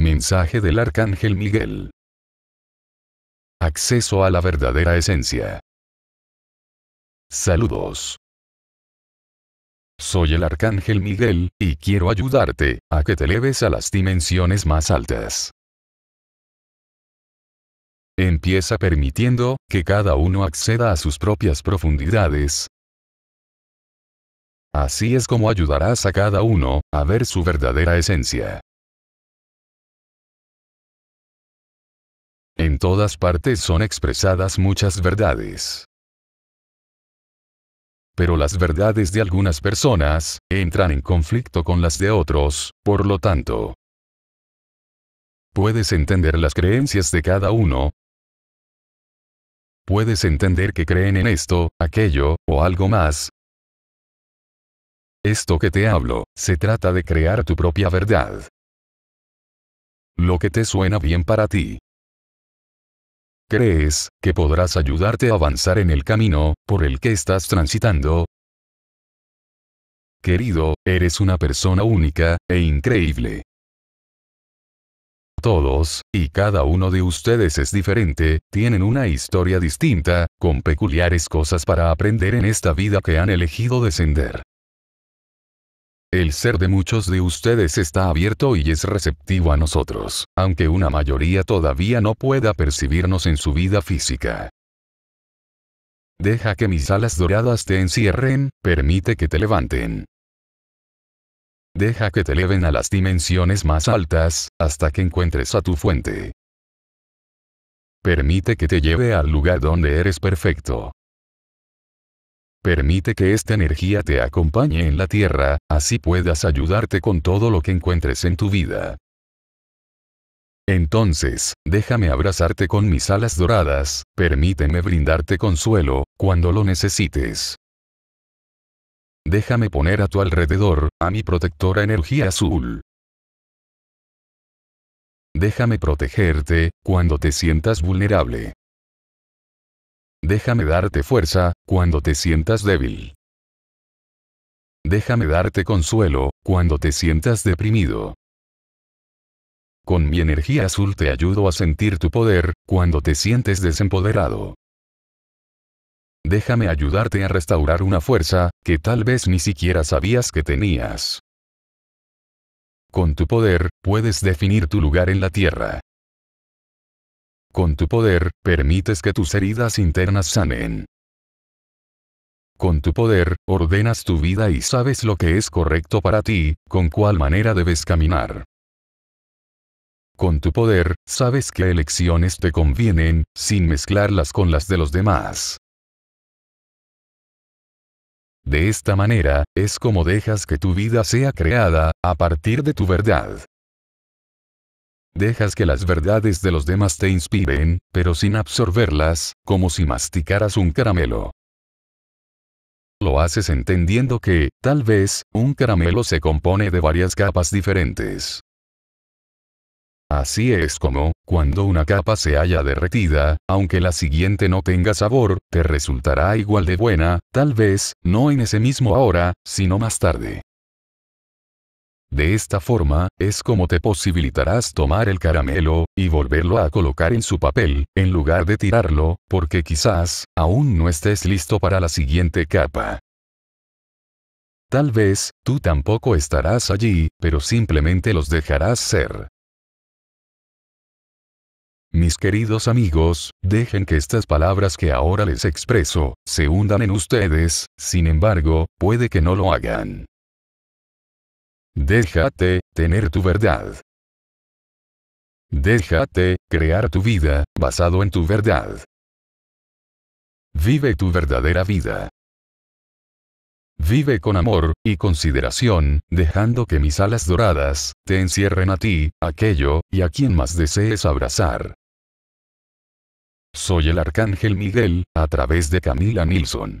Mensaje del Arcángel Miguel. Acceso a la verdadera esencia. Saludos. Soy el Arcángel Miguel, y quiero ayudarte a que te leves a las dimensiones más altas. Empieza permitiendo que cada uno acceda a sus propias profundidades. Así es como ayudarás a cada uno a ver su verdadera esencia. En todas partes son expresadas muchas verdades. Pero las verdades de algunas personas entran en conflicto con las de otros, por lo tanto, ¿Puedes entender las creencias de cada uno? ¿Puedes entender que creen en esto, aquello, o algo más? Esto que te hablo, se trata de crear tu propia verdad. Lo que te suena bien para ti, ¿Crees que podrás ayudarte a avanzar en el camino por el que estás transitando? Querido, eres una persona única e increíble. Todos, y cada uno de ustedes es diferente, tienen una historia distinta, con peculiares cosas para aprender en esta vida que han elegido descender. El ser de muchos de ustedes está abierto y es receptivo a nosotros, aunque una mayoría todavía no pueda percibirnos en su vida física. Deja que mis alas doradas te encierren, permite que te levanten. Deja que te eleven a las dimensiones más altas, hasta que encuentres a tu fuente. Permite que te lleve al lugar donde eres perfecto. Permite que esta energía te acompañe en la tierra, así puedas ayudarte con todo lo que encuentres en tu vida. Entonces, déjame abrazarte con mis alas doradas, permíteme brindarte consuelo, cuando lo necesites. Déjame poner a tu alrededor, a mi protectora energía azul. Déjame protegerte, cuando te sientas vulnerable. Déjame darte fuerza, cuando te sientas débil. Déjame darte consuelo, cuando te sientas deprimido. Con mi energía azul te ayudo a sentir tu poder, cuando te sientes desempoderado. Déjame ayudarte a restaurar una fuerza, que tal vez ni siquiera sabías que tenías. Con tu poder, puedes definir tu lugar en la Tierra. Con tu poder, permites que tus heridas internas sanen. Con tu poder, ordenas tu vida y sabes lo que es correcto para ti, con cuál manera debes caminar. Con tu poder, sabes qué elecciones te convienen, sin mezclarlas con las de los demás. De esta manera, es como dejas que tu vida sea creada, a partir de tu verdad. Dejas que las verdades de los demás te inspiren, pero sin absorberlas, como si masticaras un caramelo. Lo haces entendiendo que, tal vez, un caramelo se compone de varias capas diferentes. Así es como, cuando una capa se haya derretida, aunque la siguiente no tenga sabor, te resultará igual de buena, tal vez, no en ese mismo ahora, sino más tarde. De esta forma, es como te posibilitarás tomar el caramelo, y volverlo a colocar en su papel, en lugar de tirarlo, porque quizás, aún no estés listo para la siguiente capa. Tal vez, tú tampoco estarás allí, pero simplemente los dejarás ser. Mis queridos amigos, dejen que estas palabras que ahora les expreso, se hundan en ustedes, sin embargo, puede que no lo hagan. Déjate tener tu verdad. Déjate crear tu vida, basado en tu verdad. Vive tu verdadera vida. Vive con amor y consideración, dejando que mis alas doradas te encierren a ti, aquello, y a quien más desees abrazar. Soy el Arcángel Miguel, a través de Camila Nilsson.